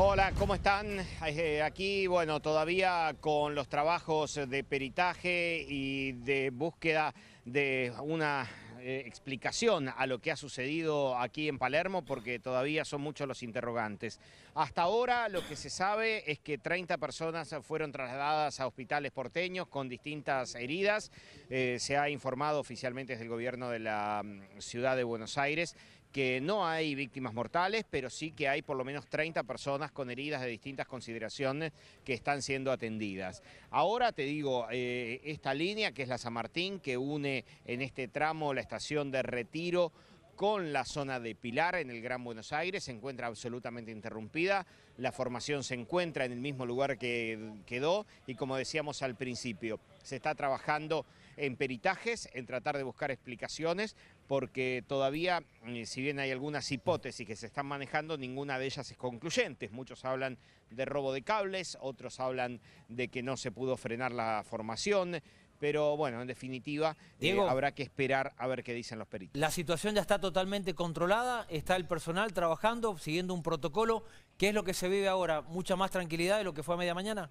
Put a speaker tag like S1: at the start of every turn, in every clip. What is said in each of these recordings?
S1: Hola, ¿cómo están? Eh, aquí, bueno, todavía con los trabajos de peritaje y de búsqueda de una eh, explicación a lo que ha sucedido aquí en Palermo, porque todavía son muchos los interrogantes. Hasta ahora lo que se sabe es que 30 personas fueron trasladadas a hospitales porteños con distintas heridas. Eh, se ha informado oficialmente desde el gobierno de la mm, ciudad de Buenos Aires que no hay víctimas mortales, pero sí que hay por lo menos 30 personas con heridas de distintas consideraciones que están siendo atendidas. Ahora te digo, eh, esta línea que es la San Martín, que une en este tramo la estación de retiro con la zona de Pilar en el Gran Buenos Aires, se encuentra absolutamente interrumpida, la formación se encuentra en el mismo lugar que quedó y como decíamos al principio, se está trabajando en peritajes, en tratar de buscar explicaciones, porque todavía, mm, si bien hay algunas hipótesis que se están manejando, ninguna de ellas es concluyente. Muchos hablan de robo de cables, otros hablan de que no se pudo frenar la formación. Pero bueno, en definitiva, eh, habrá que esperar a ver qué dicen los peritos. La situación ya está totalmente controlada, está el personal trabajando, siguiendo un protocolo. ¿Qué es lo que se vive ahora? ¿Mucha más tranquilidad de lo que fue a media mañana?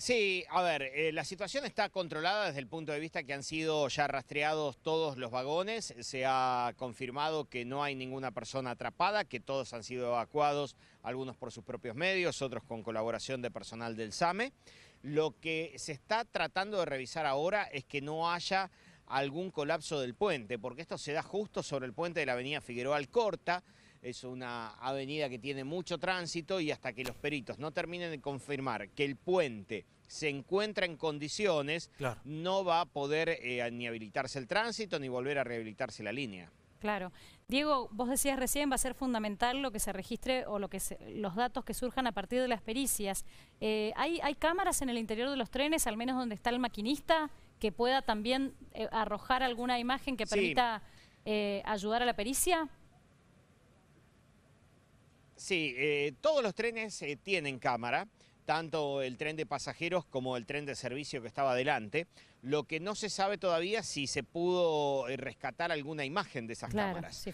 S1: Sí, a ver, eh, la situación está controlada desde el punto de vista que han sido ya rastreados todos los vagones, se ha confirmado que no hay ninguna persona atrapada, que todos han sido evacuados, algunos por sus propios medios, otros con colaboración de personal del SAME. Lo que se está tratando de revisar ahora es que no haya algún colapso del puente, porque esto se da justo sobre el puente de la avenida Figueroa Alcorta, es una avenida que tiene mucho tránsito y hasta que los peritos no terminen de confirmar que el puente se encuentra en condiciones, no va a poder eh, ni habilitarse el tránsito ni volver a rehabilitarse la línea.
S2: Claro. Diego, vos decías recién, va a ser fundamental lo que se registre o lo que los datos que surjan a partir de las pericias. Eh, ¿hay, cámaras en el interior de los trenes, al menos donde está el maquinista, que pueda también eh, arrojar alguna imagen que permita ayudar a la pericia?
S1: Sí, eh, todos los trenes eh, tienen cámara, tanto el tren de pasajeros como el tren de servicio que estaba adelante. Lo que no se sabe todavía si se pudo eh, rescatar alguna imagen de esas cámaras.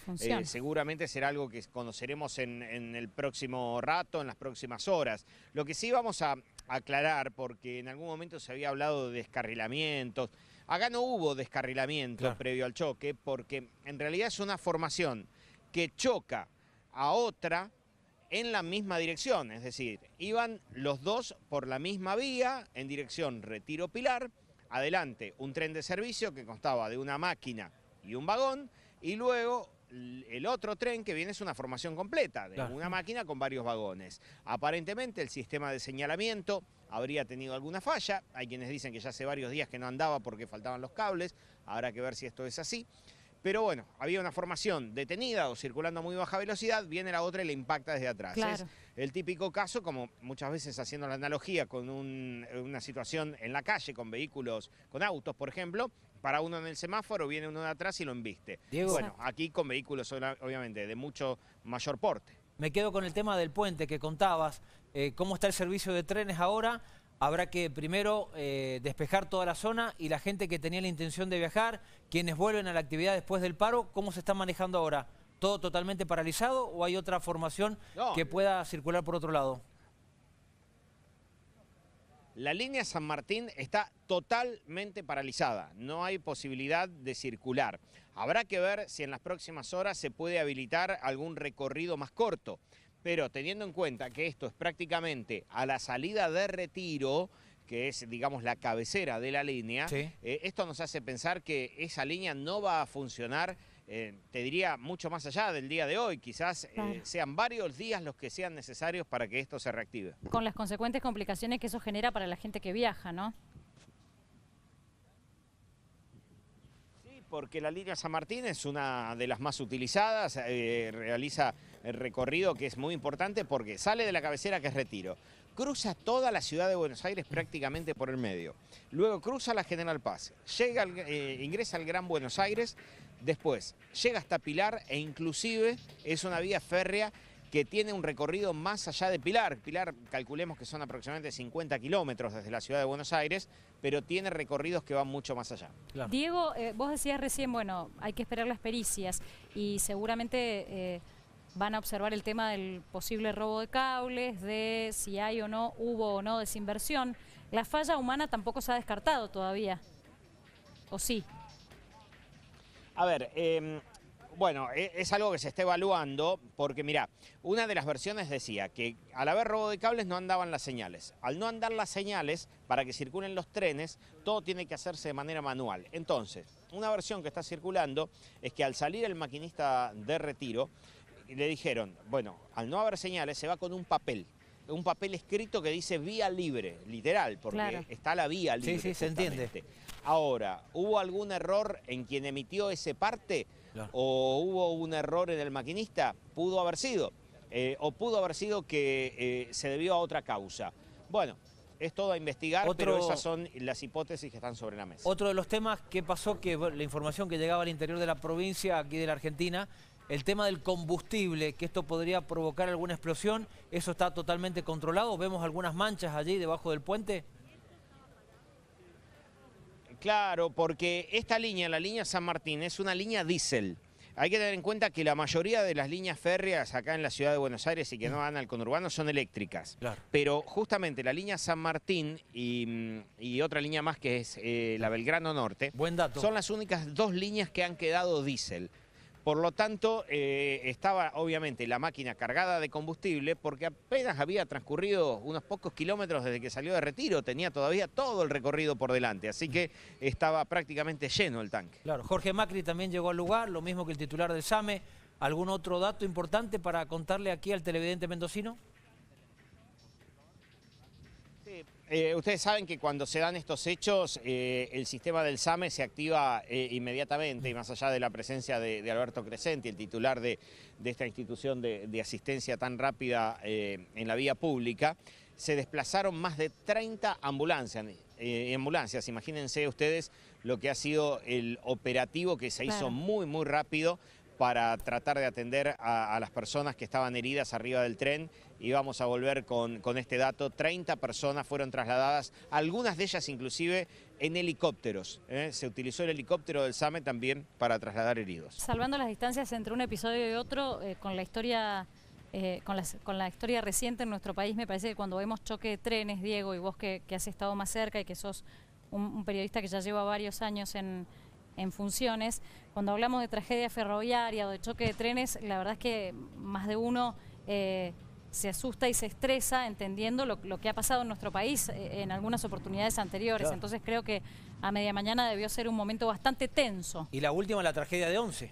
S1: seguramente será algo que conoceremos en, el próximo rato, en las próximas horas. Lo que sí vamos a aclarar, porque en algún momento se había hablado de descarrilamientos. Acá no hubo descarrilamiento previo al choque, porque en realidad es una formación que choca a otra en la misma dirección, es decir, iban los dos por la misma vía en dirección Retiro Pilar, adelante un tren de servicio que constaba de una máquina y un vagón, y luego el otro tren que viene es una formación completa, de una máquina con varios vagones. Aparentemente el sistema de señalamiento habría tenido alguna falla, hay quienes dicen que ya hace varios días que no andaba porque faltaban los cables, habrá que ver si esto es así. Pero bueno, había una formación detenida o circulando a muy baja velocidad, viene la otra y le impacta desde atrás. Es el típico caso, como muchas veces haciendo la analogía con una situación en la calle, con vehículos, con autos, por ejemplo, para uno en el semáforo, viene uno de atrás y lo embiste. Bueno, aquí con vehículos, obviamente, de mucho mayor porte. Me quedo con el tema del puente que contabas, eh, cómo está el servicio de trenes ahora habrá que primero eh, despejar toda la zona y la gente que tenía la intención de viajar, quienes vuelven a la actividad después del paro, ¿cómo se está manejando ahora? ¿Todo totalmente paralizado o hay otra formación que pueda circular por otro lado? La línea San Martín está totalmente paralizada, no hay posibilidad de circular. Habrá que ver si en las próximas horas se puede habilitar algún recorrido más corto. Pero teniendo en cuenta que esto es prácticamente a la salida de retiro, que es, digamos, la cabecera de la línea, eh, esto nos hace pensar que esa línea no va a funcionar, eh, te diría, mucho más allá del día de hoy. Quizás eh, sean varios días los que sean necesarios para que esto se reactive.
S2: Con las consecuentes complicaciones que eso genera para la gente que viaja, ¿no?
S1: porque la línea San Martín es una de las más utilizadas, eh, realiza el recorrido que es muy importante porque sale de la cabecera que es Retiro, cruza toda la ciudad de Buenos Aires prácticamente por el medio, luego cruza la General Paz, llega eh, ingresa al Gran Buenos Aires, después llega hasta Pilar e inclusive es una vía férrea que tiene un recorrido más allá de Pilar. Pilar, calculemos que son aproximadamente 50 kilómetros desde la ciudad de Buenos Aires, pero tiene recorridos que van mucho más allá.
S2: Diego, eh, vos decías recién, bueno, hay que esperar las pericias y seguramente eh, van a observar el tema del posible robo de cables, de si hay o no, hubo o no desinversión. La falla humana tampoco se ha descartado todavía, ¿o sí?
S1: A ver, em, bueno, e, es algo que se está evaluando porque, mira, una de las versiones decía que al haber robo de cables no andaban las señales. Al no andar las señales, para que circulen los trenes, todo tiene que hacerse de manera manual. Entonces, una versión que está circulando es que al salir el maquinista de retiro, le dijeron, bueno, al no haber señales se va con un papel un papel escrito que dice vía libre, literal, porque está la vía libre. Sí, sí, se entiende. Ahora, ¿hubo algún error en quien emitió ese parte? o hubo un error en el maquinista, pudo haber sido, eh, o pudo haber sido que eh, se debió a otra causa. Bueno, es todo a investigar, pero esas son las hipótesis que están sobre la mesa. Otro de los temas que pasó, que la información que llegaba al interior de la provincia, aquí de la Argentina, el tema del combustible, que esto podría provocar alguna explosión, ¿eso está totalmente controlado? ¿Vemos algunas manchas allí debajo del puente? Claro, porque esta línea, la línea San Martín, es una línea diésel. Hay que tener en cuenta que la mayoría de las líneas férreas acá en la ciudad de Buenos Aires y que no van al conurbano son eléctricas. Pero justamente la línea San Martín y, mm, otra línea más que es eh, la Belgrano Norte. Son las únicas dos líneas que han quedado diésel. Por lo tanto, eh, estaba obviamente la máquina cargada de combustible porque apenas había transcurrido unos pocos kilómetros desde que salió de retiro, tenía todavía todo el recorrido por delante, así que estaba prácticamente lleno el tanque. Claro, Jorge Macri también llegó al lugar, lo mismo que el titular del SAME. ¿Algún otro dato importante para contarle aquí al televidente mendocino? Eh, ustedes saben que cuando se dan estos hechos, eh, el sistema del SAME se activa eh, inmediatamente y más allá de la presencia de, Alberto Crescenti, el titular de, esta institución de, asistencia tan rápida en la vía pública, se desplazaron más de 30 ambulancias, ambulancias. Imagínense ustedes lo que ha sido el operativo que se hizo muy, muy rápido para tratar de atender a, las personas que estaban heridas arriba del tren y vamos a volver con, este dato. 30 personas fueron trasladadas, algunas de ellas inclusive en helicópteros. ¿eh? Se utilizó el helicóptero del SAME también para trasladar heridos.
S2: Salvando las distancias entre un episodio y otro, eh, con la historia... Eh, con, la historia reciente en nuestro país, me parece que cuando vemos choque de trenes, Diego, y vos que, has estado más cerca y que sos un periodista que ya lleva varios años en, en funciones. Cuando hablamos de tragedia ferroviaria o de choque de trenes, la verdad es que más de uno eh, se asusta y se estresa entendiendo lo, que ha pasado en nuestro país eh, en algunas oportunidades anteriores. Entonces creo que a media mañana debió ser un momento bastante tenso.
S1: Y la última, la tragedia de Once.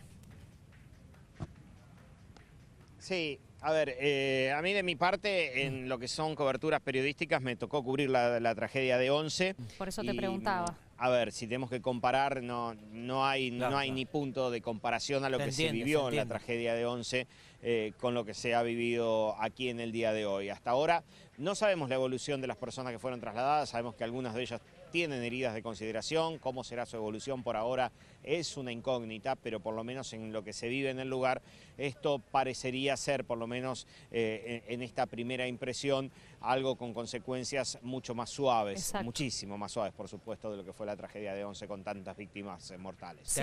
S1: Sí, a ver, eh, a mí de mi parte, en lo que son coberturas periodísticas, me tocó cubrir la, tragedia de Once. Por eso te preguntaba a ver, si tenemos que comparar, no, no hay, no hay ni punto de comparación a lo que se vivió en la tragedia de Once eh, con lo que se ha vivido aquí en el día de hoy. Hasta ahora no sabemos la evolución de las personas que fueron trasladadas, sabemos que algunas de ellas tienen heridas de consideración, cómo será su evolución por ahora es una incógnita, pero por lo menos en lo que se vive en el lugar, esto parecería ser, por lo menos eh, en, esta primera impresión, algo con consecuencias mucho más suaves, muchísimo más suaves, por supuesto, de lo que fue la tragedia de Once con tantas víctimas eh, mortales.